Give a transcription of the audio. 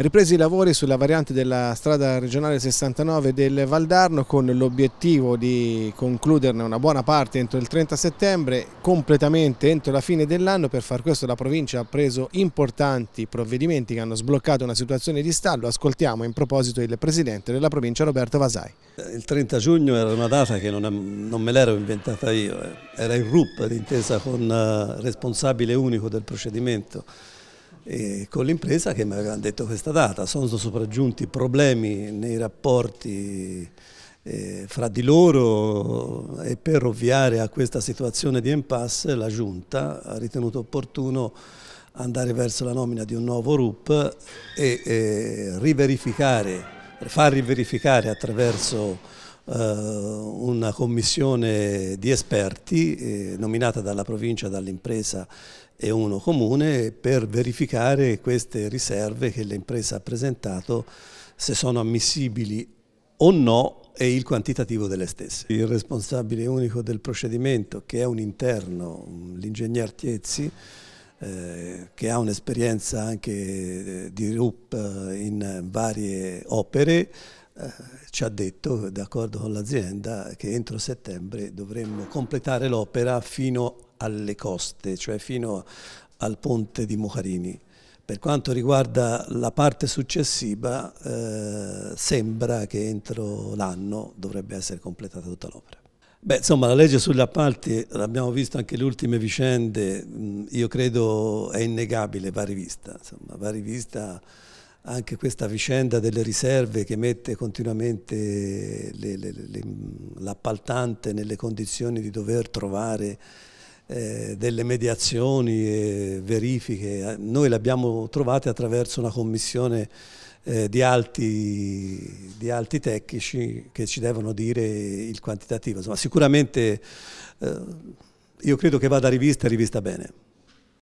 Ripresi i lavori sulla variante della strada regionale 69 del Valdarno con l'obiettivo di concluderne una buona parte entro il 30 settembre, completamente entro la fine dell'anno. Per far questo la provincia ha preso importanti provvedimenti che hanno sbloccato una situazione di stallo. Ascoltiamo in proposito il presidente della provincia Roberto Vasai. Il 30 giugno era una data che non, è, non me l'ero inventata io, era il RUP d'intesa con eh, responsabile unico del procedimento eh, con l'impresa che mi avevano detto questa data. Sono sopraggiunti problemi nei rapporti eh, fra di loro e per ovviare a questa situazione di impasse la Giunta ha ritenuto opportuno andare verso la nomina di un nuovo RUP e eh, riverificare, far riverificare attraverso eh, una commissione di esperti eh, nominata dalla provincia, dall'impresa e uno comune per verificare queste riserve che l'impresa ha presentato se sono ammissibili o no e il quantitativo delle stesse. Il responsabile unico del procedimento, che è un interno, l'ingegner Tiezzi, eh, che ha un'esperienza anche di RUP in varie opere, eh, ci ha detto, d'accordo con l'azienda, che entro settembre dovremmo completare l'opera fino alle coste, cioè fino al ponte di Mucarini. Per quanto riguarda la parte successiva, eh, sembra che entro l'anno dovrebbe essere completata tutta l'opera. Beh, insomma, la legge sugli appalti, l'abbiamo visto anche le ultime vicende, mm, io credo è innegabile, va rivista. Insomma, va rivista anche questa vicenda delle riserve che mette continuamente le, le, le, l'appaltante nelle condizioni di dover trovare eh, delle mediazioni e verifiche. Eh, noi le abbiamo trovate attraverso una commissione eh, di, alti, di, alti, tecnici che ci devono dire il quantitativo. Insomma, sicuramente eh, io credo che vada rivista e rivista bene.